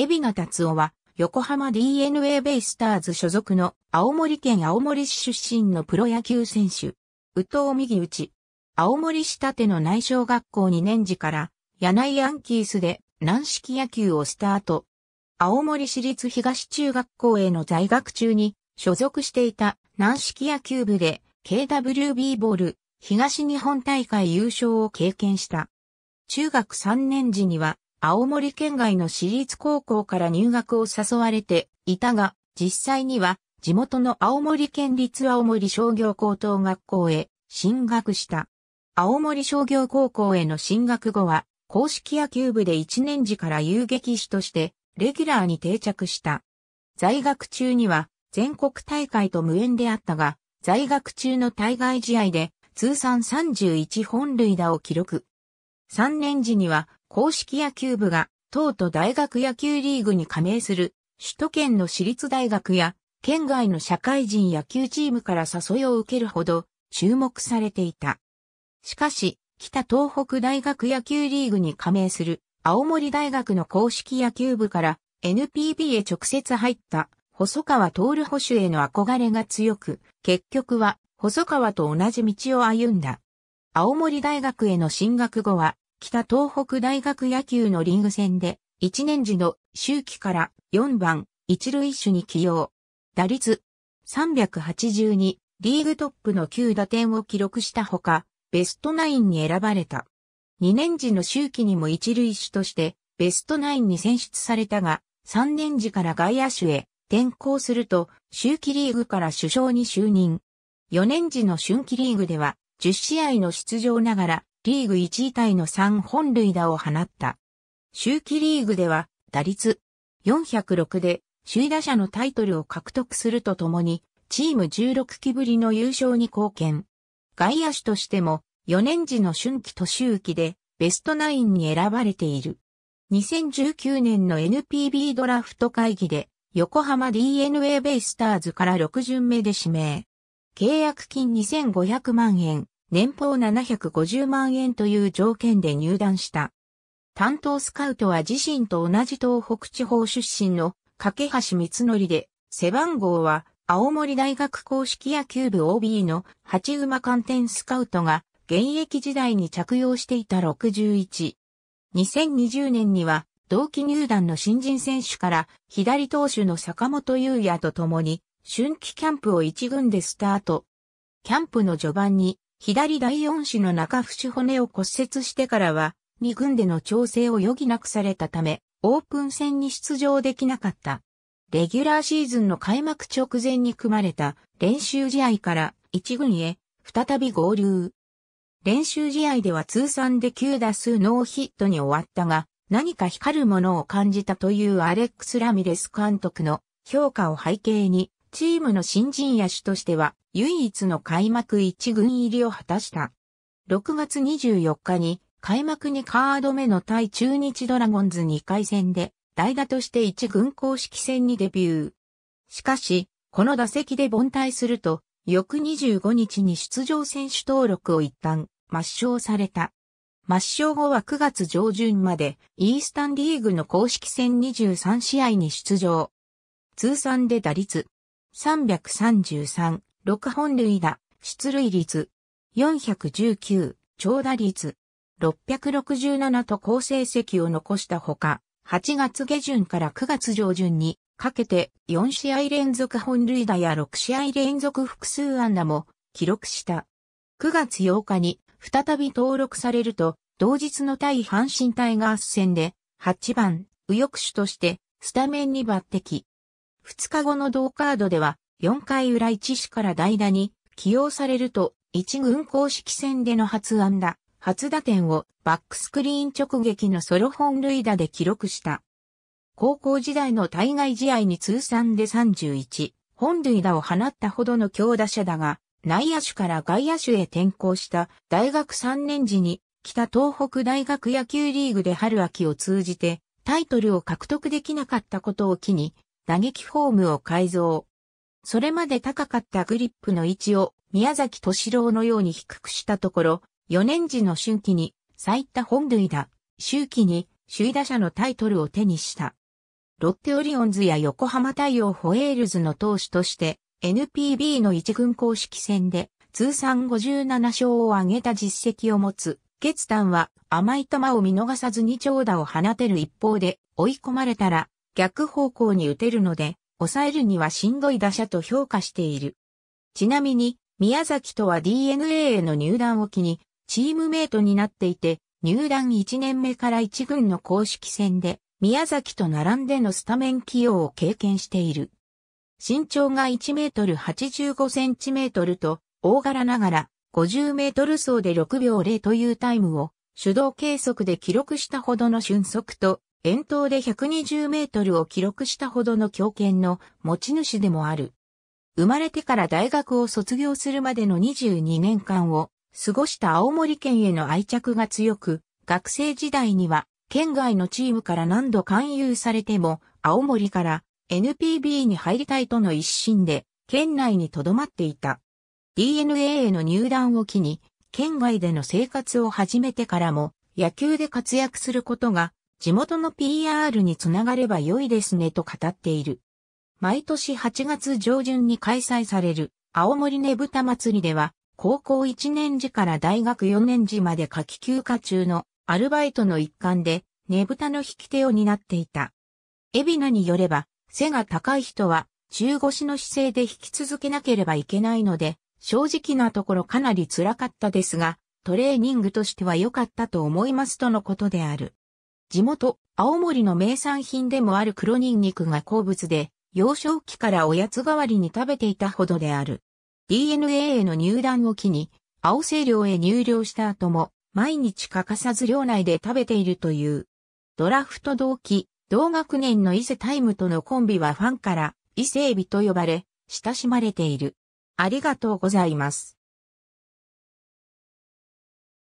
海老名達夫は、横浜 DNA ベイスターズ所属の青森県青森市出身のプロ野球選手。宇藤右内。青森市立の内小学校2年時から、柳井アンキースで軟式野球をスタート。青森市立東中学校への在学中に所属していた軟式野球部で KWB ボール東日本大会優勝を経験した。中学3年時には青森県外の私立高校から入学を誘われていたが、実際には地元の青森県立青森商業高等学校へ進学した。青森商業高校への進学後は、公式野球部で1年時から遊撃士として、レギュラーに定着した。在学中には、全国大会と無縁であったが、在学中の対外試合で、通算31本塁打を記録。3年時には、公式野球部が、党と大学野球リーグに加盟する、首都圏の私立大学や、県外の社会人野球チームから誘いを受けるほど、注目されていた。しかし、北東北大学野球リーグに加盟する、青森大学の公式野球部から NPB へ直接入った細川徹保守への憧れが強く、結局は細川と同じ道を歩んだ。青森大学への進学後は北東北大学野球のリーグ戦で、1年時の周期から4番、一塁手に起用。打率382、リーグトップの9打点を記録したほか、ベストナインに選ばれた。2年時の周期にも一塁手として、ベストナインに選出されたが、3年時から外野手へ転向すると、周期リーグから首相に就任。4年時の春季リーグでは、10試合の出場ながら、リーグ1位タイの3本塁打を放った。周期リーグでは、打率406で首位打者のタイトルを獲得するとともに、チーム16期ぶりの優勝に貢献。外野手としても、4年時の春季年期で、ベストナインに選ばれている。2019年の NPB ドラフト会議で、横浜 DNA ベイスターズから6巡目で指名。契約金2500万円、年俸750万円という条件で入団した。担当スカウトは自身と同じ東北地方出身の掛橋光則で、背番号は青森大学公式野球部 OB の八馬観点スカウトが現役時代に着用していた61。2020年には同期入団の新人選手から左投手の坂本優也と共に春季キャンプを一軍でスタート。キャンプの序盤に左第四子の中節骨を骨折してからは、二軍での調整を余儀なくされたため、オープン戦に出場できなかった。レギュラーシーズンの開幕直前に組まれた練習試合から一軍へ再び合流。練習試合では通算で9打数ノーヒットに終わったが、何か光るものを感じたというアレックス・ラミレス監督の評価を背景に、チームの新人野手としては唯一の開幕一軍入りを果たした。6月24日に開幕にカード目の対中日ドラゴンズ2回戦で代打として一軍公式戦にデビュー。しかし、この打席で凡退すると、翌25日に出場選手登録を一旦抹消された。抹消後は9月上旬までイースタンリーグの公式戦23試合に出場。通算で打率333、6本塁打、出塁率、419、長打率、667と好成績を残したほか、8月下旬から9月上旬にかけて4試合連続本塁打や6試合連続複数安打も記録した。9月8日に再び登録されると、同日の対阪神タイガース戦で8番右翼手としてスタメンに抜擢。2日後の同カードでは、4回裏一死から代打に起用されると、一軍公式戦での初安打、初打点をバックスクリーン直撃のソロ本塁打で記録した。高校時代の対外試合に通算で31、本塁打を放ったほどの強打者だが、内野手から外野手へ転向した大学3年時に北東北大学野球リーグで春秋を通じてタイトルを獲得できなかったことを機に打撃フォームを改造。それまで高かったグリップの位置を宮崎敏郎のように低くしたところ、4年時の春季に最多本塁打、周期に首位打者のタイトルを手にした。ロッテオリオンズや横浜太陽ホエールズの投手として NPB の一軍公式戦で通算57勝を挙げた実績を持つ、決断は甘い球を見逃さずに長打を放てる一方で追い込まれたら逆方向に打てるので、抑えるにはしんどい打者と評価している。ちなみに、宮崎とは DNA への入団を機に、チームメイトになっていて、入団1年目から1軍の公式戦で、宮崎と並んでのスタメン起用を経験している。身長が1メートル85センチメートルと、大柄ながら、50メートル走で6秒0というタイムを、手動計測で記録したほどの俊足と、遠投で120メートルを記録したほどの強肩の持ち主でもある。生まれてから大学を卒業するまでの22年間を過ごした青森県への愛着が強く、学生時代には県外のチームから何度勧誘されても青森から NPB に入りたいとの一心で県内に留まっていた。DNA への入団を機に県外での生活を始めてからも野球で活躍することが地元の PR につながれば良いですねと語っている。毎年8月上旬に開催される青森ねぶた祭りでは、高校1年時から大学4年時まで夏季休暇中のアルバイトの一環でねぶたの引き手を担っていた。海老名によれば、背が高い人は中腰の姿勢で引き続けなければいけないので、正直なところかなり辛かったですが、トレーニングとしては良かったと思いますとのことである。地元、青森の名産品でもある黒ニンニクが好物で、幼少期からおやつ代わりに食べていたほどである。DNA への入団を機に、青星涼へ入寮した後も、毎日欠かさず寮内で食べているという。ドラフト同期、同学年の伊勢タイムとのコンビはファンから、伊勢エビと呼ばれ、親しまれている。ありがとうございます。